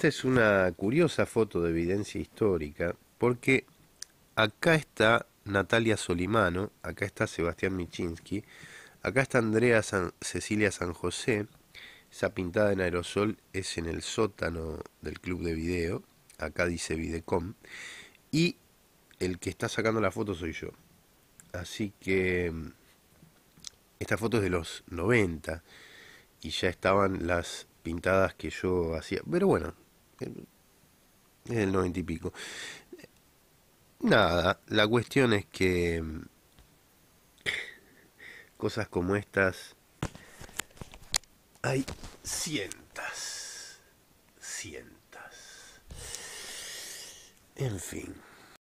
Esta es una curiosa foto de evidencia histórica porque acá está Natalia Solimano, acá está Sebastián Michinsky, acá está Andrea Cecilia San José, esa pintada en aerosol es en el sótano del club de video, acá dice Videcom, y el que está sacando la foto soy yo. Así que mm, esta foto es de los 90 y ya estaban las pintadas que yo hacía. Pero bueno, el noventa y pico. Nada, la cuestión es que cosas como estas hay cientas, cientas. En fin.